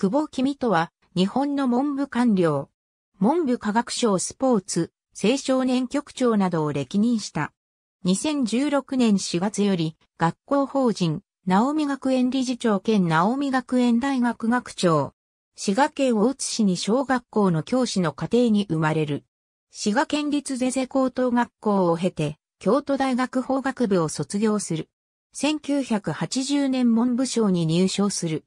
久保公とは、日本の文部官僚、文部科学省スポーツ、青少年局長などを歴任した。2016年4月より、学校法人、直美学園理事長兼直美学園大学学長。滋賀県大津市に小学校の教師の家庭に生まれる。滋賀県立ゼゼ高等学校を経て、京都大学法学部を卒業する。1980年文部省に入省する。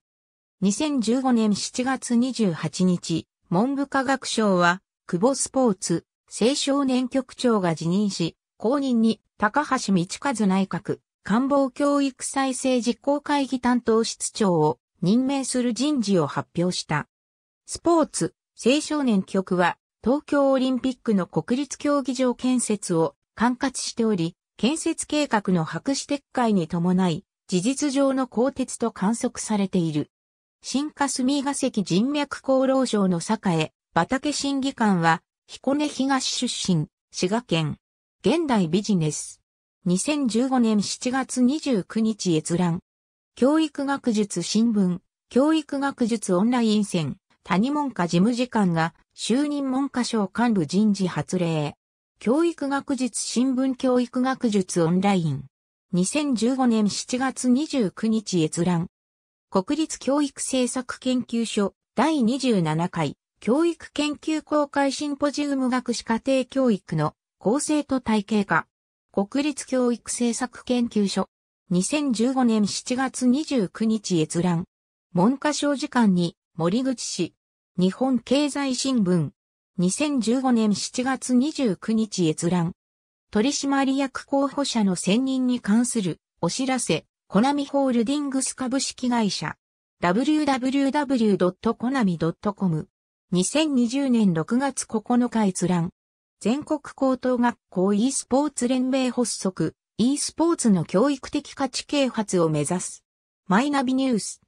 2015年7月28日、文部科学省は、久保スポーツ、青少年局長が辞任し、後任に高橋道和内閣官房教育再生実行会議担当室長を任命する人事を発表した。スポーツ、青少年局は東京オリンピックの国立競技場建設を管轄しており、建設計画の白紙撤回に伴い、事実上の更迭と観測されている。新霞ヶ関人脈厚労省の栄、畑審議官は、彦根東出身、滋賀県。現代ビジネス。2015年7月29日閲覧。教育学術新聞、教育学術オンライン選、谷文科事務次官が、就任文科省幹部人事発令。教育学術新聞教育学術オンライン戦谷文科事務次官が就任文科省幹部人事発令教育学術新聞教育学術オンライン2015年7月29日閲覧。国立教育政策研究所第27回教育研究公開シンポジウム学士課程教育の構成と体系化。国立教育政策研究所。2015年7月29日閲覧。文科省時間に森口氏。日本経済新聞。2015年7月29日閲覧。取締役候補者の選任に関するお知らせ。コナミホールディングス株式会社 www.konami.com 2020年6月9日閲覧全国高等学校 e スポーツ連盟発足 e スポーツの教育的価値啓発を目指すマイナビニュース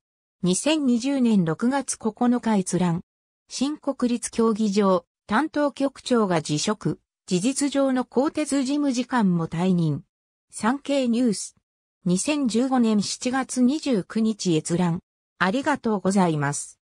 2020年6月9日閲覧新国立競技場担当局長が辞職事実上の鋼鉄事務次官も退任産経ニュース2015年7月29日閲覧。ありがとうございます。